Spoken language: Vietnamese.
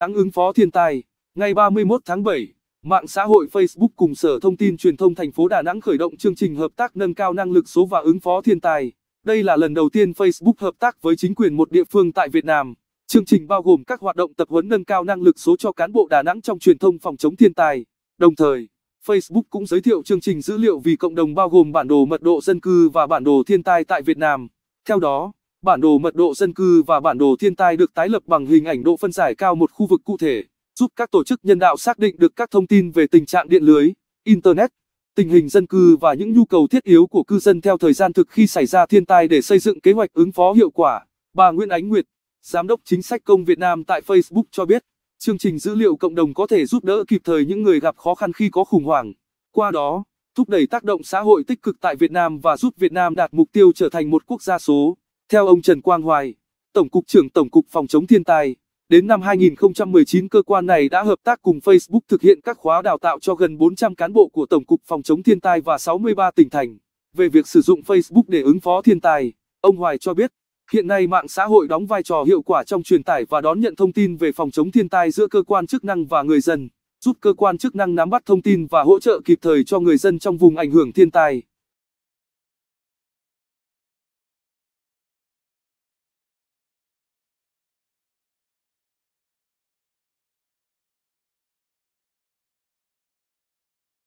Đáng ứng phó thiên tai, ngày 31 tháng 7, mạng xã hội Facebook cùng Sở Thông tin Truyền thông thành phố Đà Nẵng khởi động chương trình hợp tác nâng cao năng lực số và ứng phó thiên tai. Đây là lần đầu tiên Facebook hợp tác với chính quyền một địa phương tại Việt Nam. Chương trình bao gồm các hoạt động tập huấn nâng cao năng lực số cho cán bộ Đà Nẵng trong truyền thông phòng chống thiên tai. Đồng thời, Facebook cũng giới thiệu chương trình dữ liệu vì cộng đồng bao gồm bản đồ mật độ dân cư và bản đồ thiên tai tại Việt Nam. Theo đó, bản đồ mật độ dân cư và bản đồ thiên tai được tái lập bằng hình ảnh độ phân giải cao một khu vực cụ thể, giúp các tổ chức nhân đạo xác định được các thông tin về tình trạng điện lưới, internet, tình hình dân cư và những nhu cầu thiết yếu của cư dân theo thời gian thực khi xảy ra thiên tai để xây dựng kế hoạch ứng phó hiệu quả. Bà Nguyễn Ánh Nguyệt, giám đốc chính sách công Việt Nam tại Facebook cho biết, chương trình dữ liệu cộng đồng có thể giúp đỡ kịp thời những người gặp khó khăn khi có khủng hoảng. Qua đó, thúc đẩy tác động xã hội tích cực tại Việt Nam và giúp Việt Nam đạt mục tiêu trở thành một quốc gia số. Theo ông Trần Quang Hoài, Tổng cục trưởng Tổng cục Phòng chống thiên tai, đến năm 2019 cơ quan này đã hợp tác cùng Facebook thực hiện các khóa đào tạo cho gần 400 cán bộ của Tổng cục Phòng chống thiên tai và 63 tỉnh thành. Về việc sử dụng Facebook để ứng phó thiên tai, ông Hoài cho biết, hiện nay mạng xã hội đóng vai trò hiệu quả trong truyền tải và đón nhận thông tin về phòng chống thiên tai giữa cơ quan chức năng và người dân, giúp cơ quan chức năng nắm bắt thông tin và hỗ trợ kịp thời cho người dân trong vùng ảnh hưởng thiên tai.